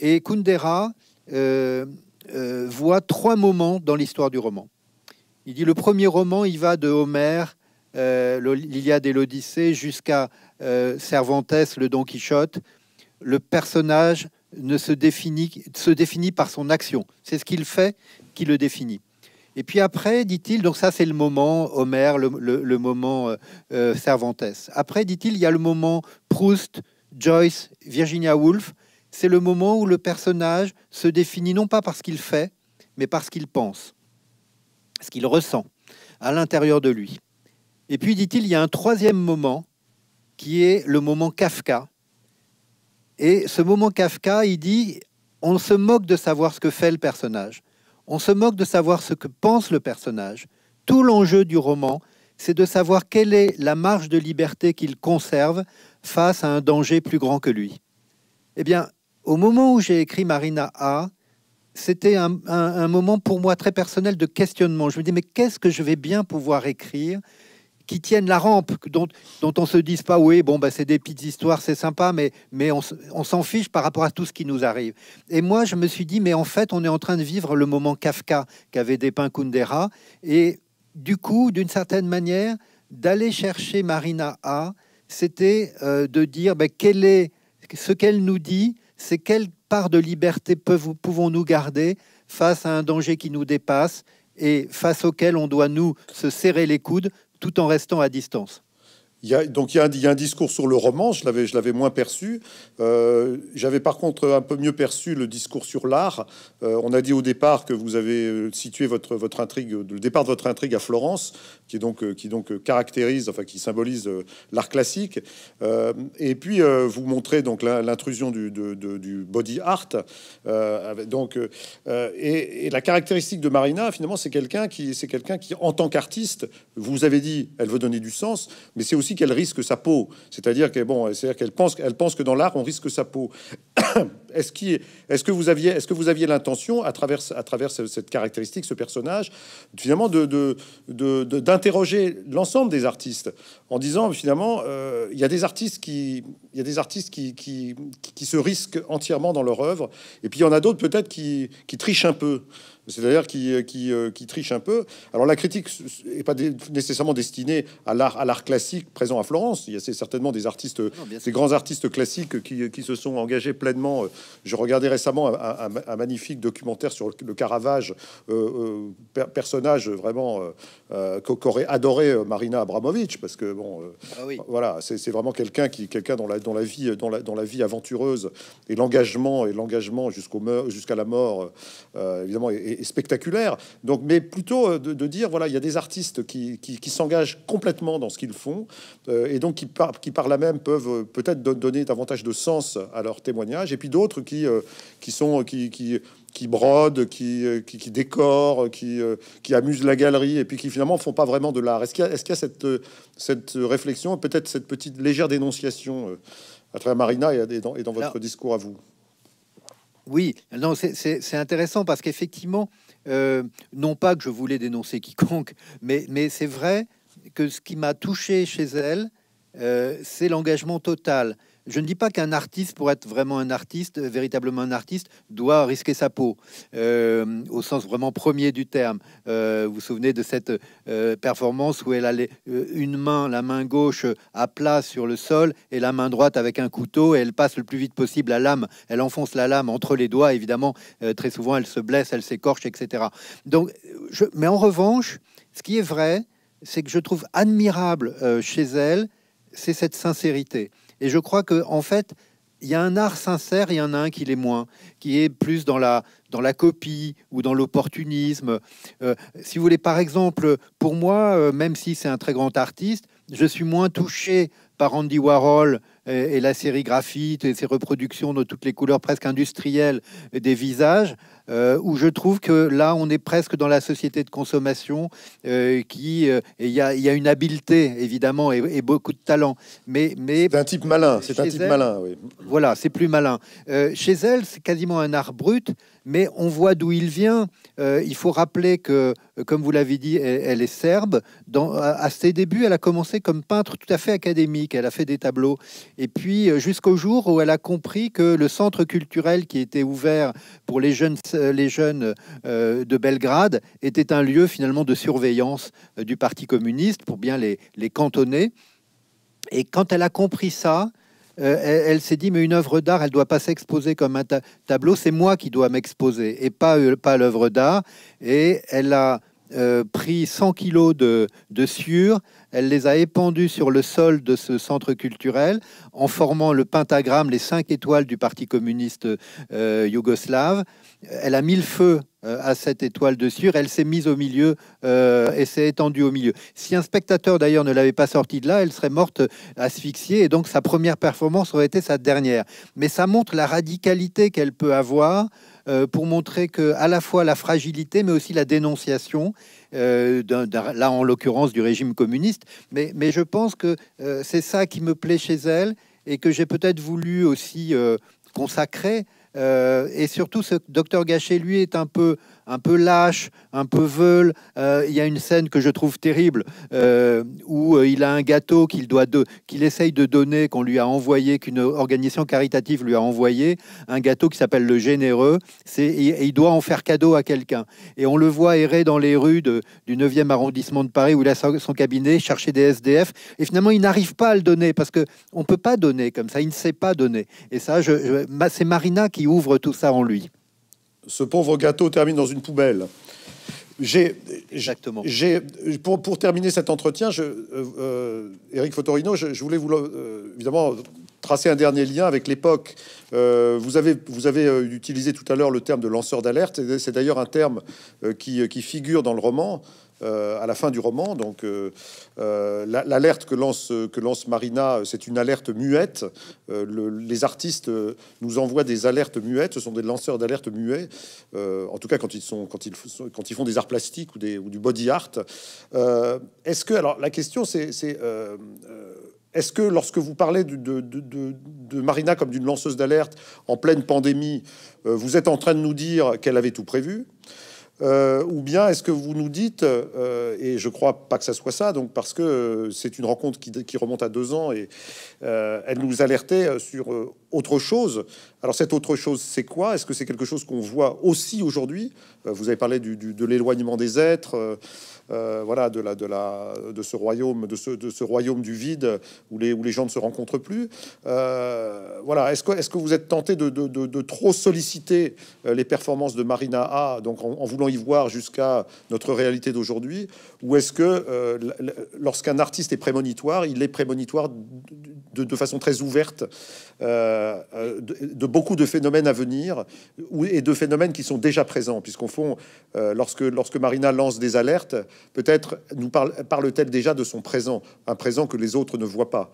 Et Kundera euh, euh, voit trois moments dans l'histoire du roman. Il dit le premier roman, il va de Homère, euh, l'Iliade et l'Odyssée, jusqu'à euh, Cervantes, le Don Quichotte. Le personnage ne se définit, se définit par son action. C'est ce qu'il fait qui le définit. Et puis après, dit-il, donc ça c'est le moment Homère, le, moment euh, Cervantes. Après, dit-il, il y a le moment Proust, Joyce, Virginia Woolf. C'est le moment où le personnage se définit non pas par ce qu'il fait, mais par ce qu'il pense ce qu'il ressent à l'intérieur de lui. Et puis, dit-il, il y a un troisième moment qui est le moment Kafka. Et ce moment Kafka, il dit, on se moque de savoir ce que fait le personnage, on se moque de savoir ce que pense le personnage. Tout l'enjeu du roman, c'est de savoir quelle est la marge de liberté qu'il conserve face à un danger plus grand que lui. Eh bien, au moment où j'ai écrit Marina A, c'était un, moment pour moi très personnel de questionnement. Je me dis, mais qu'est-ce que je vais bien pouvoir écrire qui tienne la rampe, dont, dont on se dise pas, oui, bon, bah, c'est des petites histoires, c'est sympa, mais, mais on, s'en fiche par rapport à tout ce qui nous arrive. Et moi, je me suis dit, mais en fait, on est en train de vivre le moment Kafka qu'avait dépeint Kundera. Et du coup, d'une certaine manière, d'aller chercher Marina A, c'était euh, de dire, ben, est, ce qu'elle nous dit, c'est qu'elle part de liberté pouvons-nous garder face à un danger qui nous dépasse et face auquel on doit, nous, se serrer les coudes tout en restant à distance il y a, donc il y, a un, discours sur le roman, je l'avais, je l'avais moins perçu. Euh, j'avais par contre un peu mieux perçu le discours sur l'art. Euh, on a dit au départ que vous avez euh, situé votre, votre intrigue, le départ de votre intrigue à Florence, qui donc, qui donc caractérise, enfin qui symbolise l'art classique. et puis vous montrez donc l'intrusion du, body art. donc et, et, la caractéristique de Marina finalement c'est quelqu'un qui c'est quelqu'un qui en tant qu'artiste, vous avez dit, elle veut donner du sens, mais c'est aussi qu'elle risque sa peau. C'est-à-dire qu'elle pense, qu'elle pense que dans l'art, on risque sa peau. est-ce que vous aviez, est-ce que vous aviez l'intention, à travers, à travers cette caractéristique, ce personnage, finalement, de, d'interroger l'ensemble des artistes en disant finalement, euh, il y a des artistes qui, il des artistes qui, se risquent entièrement dans leur œuvre, et puis il y en a d'autres peut-être qui, qui trichent un peu c'est-à-dire qui, euh, euh, qui, triche un peu. Alors la critique n'est pas nécessairement destinée à l'art, à l'art classique présent à Florence. Il y a certainement des artistes, ces grands artistes classiques qui, se sont engagés pleinement. Euh, je regardais récemment un, magnifique documentaire sur le Caravage, personnage vraiment qu'aurait adoré Marina Abramovic, parce que bon, ah voilà, c'est vraiment quelqu'un qui, quelqu'un dont la, la vie, dans la, la vie aventureuse et l'engagement et l'engagement jusqu'au jusqu'à la mort, évidemment. Et, spectaculaire. Donc, mais plutôt euh, de, dire voilà, il y a des artistes qui, s'engagent complètement dans ce qu'ils font euh, et donc qui par, qui là même peuvent euh, peut-être donner davantage de sens à leur témoignage. Et puis d'autres qui, qui sont qui, qui qui brodent, qui, qui, décorent, qui, qui amusent la galerie, et puis qui finalement font pas vraiment de l'art. Est-ce qu'il y a, cette, cette réflexion, peut-être cette petite légère dénonciation à travers Marina et dans, votre discours à vous oui, c'est intéressant parce qu'effectivement, euh, non pas que je voulais dénoncer quiconque, mais, c'est vrai que ce qui m'a touché chez elle, euh, c'est l'engagement total. Je ne dis pas qu'un artiste, pour être vraiment un artiste, véritablement un artiste, doit risquer sa peau, euh, au sens vraiment premier du terme. Euh, vous vous souvenez de cette euh, performance où elle allait une main, la main gauche à plat sur le sol et la main droite avec un couteau, et elle passe le plus vite possible la lame, elle enfonce la lame entre les doigts, évidemment, très souvent elle se blesse, elle s'écorche, etc. Donc, mais en revanche, ce qui est vrai, c'est que je trouve admirable chez elle, c'est cette sincérité. Et je crois qu'en fait, il y a un art sincère, il y en a un qui l'est moins, qui est plus dans la, copie ou dans l'opportunisme. Euh, si vous voulez, par exemple, pour moi, euh, même si c'est un très grand artiste, je suis moins touché par Andy Warhol et, la série graphite et ses reproductions de toutes les couleurs presque industrielles des visages euh, où je trouve que là, on est presque dans la société de consommation euh, qui, euh, il y a, une habileté évidemment et, beaucoup de talent, mais c'est un type malin, c'est un type malin, oui. Voilà, c'est plus malin. chez elle, c'est quasiment un art brut mais on voit d'où il vient. Euh, il faut rappeler que, comme vous l'avez dit, elle, est serbe. Dans, à, ses débuts, elle a commencé comme peintre tout à fait académique. Elle a fait des tableaux. Et puis, euh, jusqu'au jour où elle a compris que le centre culturel qui était ouvert pour les jeunes, euh, les jeunes de Belgrade était un lieu finalement de surveillance du Parti communiste pour bien les, les cantonner. Et quand elle a compris ça, euh, elle, s'est dit, mais une œuvre d'art, elle ne doit pas s'exposer comme un tableau, c'est moi qui dois m'exposer, et pas, euh, pas l'œuvre d'art. Et elle a euh, pris 100 kilos de, de elle les a épandus sur le sol de ce centre culturel en formant le pentagramme, les cinq étoiles du Parti communiste yougoslave elle a mis le feu euh, à cette étoile de Sûr, elle s'est mise au milieu euh, et s'est étendue au milieu. Si un spectateur d'ailleurs ne l'avait pas sortie de là, elle serait morte euh, asphyxiée et donc sa première performance aurait été sa dernière. Mais ça montre la radicalité qu'elle peut avoir pour montrer que à la fois la fragilité mais aussi la dénonciation là en l'occurrence du régime communiste. mais je pense que c'est ça qui me plaît chez elle et que j'ai peut-être voulu aussi consacrer euh, et surtout, ce docteur Gachet, lui, est un peu un peu lâche, un peu veule. Euh, il y a une scène que je trouve terrible euh, où euh, il a un gâteau qu'il doit qu'il essaye de donner, qu'on lui a envoyé, qu'une organisation caritative lui a envoyé, un gâteau qui s'appelle le généreux. C'est il doit en faire cadeau à quelqu'un. Et on le voit errer dans les rues du 9e arrondissement de Paris où il a son cabinet, chercher des SDF. Et finalement, il n'arrive pas à le donner parce que on peut pas donner comme ça. Il ne sait pas donner. Et ça, c'est Marina qui ouvre tout ça en lui ce pauvre gâteau termine dans une poubelle. J'ai, Exactement. J'ai, pour, terminer cet entretien, je, euh, Eric euh, Fotorino, je, voulais vous euh, évidemment tracer un dernier lien avec l'époque. Euh, vous avez, vous avez utilisé tout à l'heure le terme de lanceur d'alerte. C'est d'ailleurs un terme qui, qui, figure dans le roman. Euh, à la fin du roman. Donc, euh, euh, l'alerte que lance, que lance Marina, c'est une alerte muette. les artistes nous envoient des alertes muettes. Ce sont des lanceurs d'alerte muets, en tout cas quand ils, sont, quand, ils, quand ils font des arts plastiques ou, des, ou du body art. est-ce que, alors, la question, c'est. Est, ce que lorsque vous parlez de, de, de Marina comme d'une lanceuse d'alerte en pleine pandémie, vous êtes en train de nous dire qu'elle avait tout prévu euh, ou bien est-ce que vous nous dites, euh, et je crois pas que ça soit ça, donc parce que euh, c'est une rencontre qui, remonte à deux ans et elle nous alertait sur autre chose. Alors cette autre chose, c'est quoi Est-ce que c'est quelque chose qu'on voit aussi aujourd'hui Vous avez parlé de l'éloignement des êtres. Euh, voilà, de, de, ce royaume, de ce, royaume du vide où les, gens ne se rencontrent plus. Euh, voilà, est-ce que, vous êtes tenté de, trop solliciter euh, les performances de Marina A, donc en, voulant y voir jusqu'à notre réalité d'aujourd'hui, ou est-ce que lorsqu'un artiste est prémonitoire, il est prémonitoire de, façon très ouverte de, beaucoup de phénomènes à venir et de phénomènes qui sont déjà présents, puisqu'au fond, lorsque, lorsque Marina lance des alertes, Peut-être nous parle-t-elle déjà de son présent, un présent que les autres ne voient pas.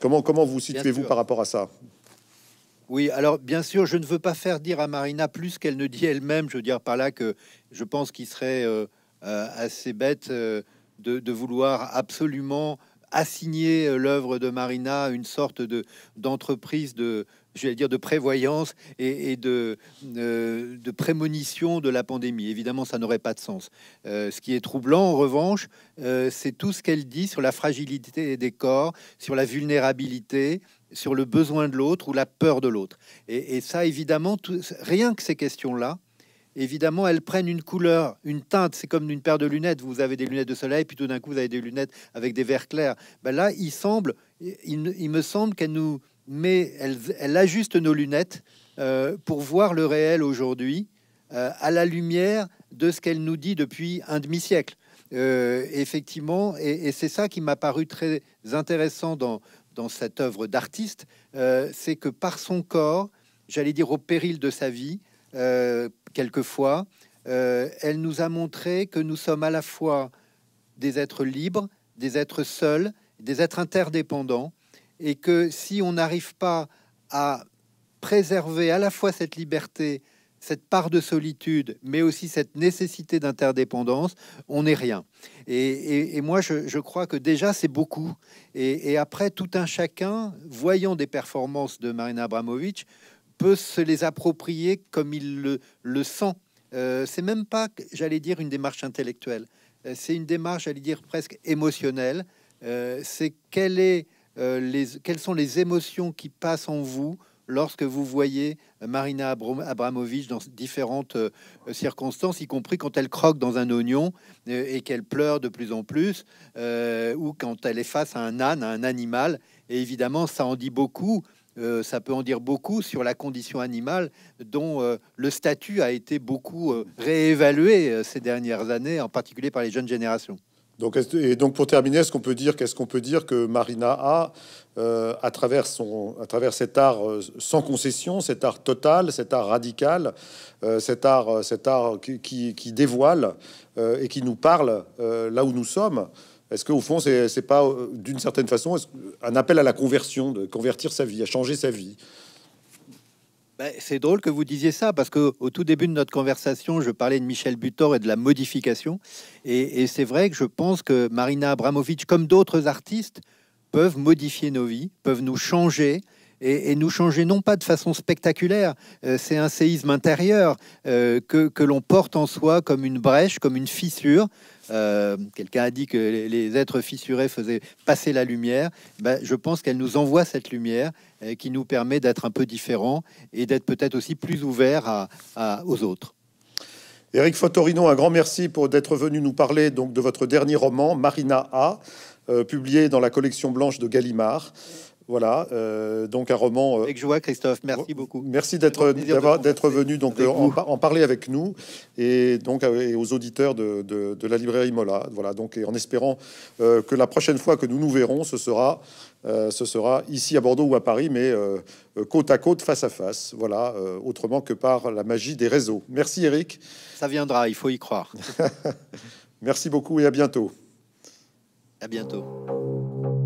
Comment, vous situez-vous par rapport à ça oui, alors bien sûr, je ne veux pas faire dire à Marina plus qu'elle ne dit elle-même. Je veux dire par là que je pense qu'il serait euh, euh, assez bête euh, de, de, vouloir absolument assigner l'œuvre de Marina à une sorte de d'entreprise de, je vais dire, de prévoyance et, de, euh, de, prémonition de la pandémie. Évidemment, ça n'aurait pas de sens. Euh, ce qui est troublant, en revanche, euh, c'est tout ce qu'elle dit sur la fragilité des corps, sur la vulnérabilité, sur le besoin de l'autre ou la peur de l'autre. Et, ça, évidemment, rien que ces questions-là, évidemment, elles prennent une couleur, une teinte. C'est comme une paire de lunettes. Vous avez des lunettes de soleil, puis tout d'un coup, vous avez des lunettes avec des verres clairs. Ben là, il semble, il me semble qu'elle nous mais elle, ajuste nos lunettes euh, pour voir le réel aujourd'hui euh, à la lumière de ce qu'elle nous dit depuis un demi-siècle. Euh, effectivement, et, c'est ça qui m'a paru très intéressant dans cette œuvre d'artiste, c'est que par son corps, j'allais dire au péril de sa vie, quelquefois, elle nous a montré que nous sommes à la fois des êtres libres, des êtres seuls, des êtres interdépendants, et que si on n'arrive pas à préserver à la fois cette liberté, cette part de solitude, mais aussi cette nécessité d'interdépendance, on n'est rien. Et, moi, je, crois que déjà, c'est beaucoup. Et, après, tout un chacun, voyant des performances de Marina Abramovic, peut se les approprier comme il le, sent. Euh, c'est même pas, j'allais dire, une démarche intellectuelle. Euh, c'est une démarche, j'allais dire, presque émotionnelle. Euh, c'est quelle est euh, les, quelles sont les émotions qui passent en vous lorsque vous voyez Marina Abramovic dans différentes euh, circonstances, y compris quand elle croque dans un oignon euh, et qu'elle pleure de plus en plus, ou quand elle est face à un âne, à un animal. Et évidemment, ça en dit beaucoup. ça peut en dire beaucoup sur la condition animale dont le statut a été beaucoup réévalué ces dernières années, en particulier par les jeunes générations. Donc, et donc pour terminer, ce qu'on peut dire qu'est-ce qu'on peut dire que Marina a euh, à travers cet art euh, sans concession, cet art total, cet art radical, euh, cet art, qui, dévoile et qui nous parle là où nous sommes. Est-ce qu'au fond, ce n'est pas d'une certaine façon un appel à la conversion, de convertir sa vie, à changer sa vie ben, c'est drôle que vous disiez ça parce que au tout début de notre conversation, je parlais de Michel Butor et de la modification. Et, c'est vrai que je pense que Marina Abramovic, comme d'autres artistes, peuvent modifier nos vies, peuvent nous changer. Et, nous changer non pas de façon spectaculaire, euh, c'est un séisme intérieur euh, que l'on porte en soi comme une brèche, comme une fissure, euh, quelqu'un a dit que les, êtres fissurés faisaient passer la lumière. Ben, je pense qu'elle nous envoie cette lumière euh, qui nous permet d'être un peu différents et d'être peut-être aussi plus ouverts aux autres. Eric Fotorino, un grand merci pour d'être venu nous parler donc de votre dernier roman, Marina A, euh, publié dans la collection blanche de Gallimard. Voilà, euh, donc un roman. Euh, avec joie, Christophe, merci beaucoup. Merci d'être d'être venu donc euh, en, parler avec nous et donc euh, aux auditeurs de, la librairie Mola. Voilà, donc et en espérant que la prochaine fois que nous nous verrons, ce sera ce sera ici à Bordeaux ou à Paris, mais côte à côte, face à face. Voilà, autrement que par la magie des réseaux. Merci Eric. Ça viendra, il faut y croire. merci beaucoup et à bientôt. À bientôt.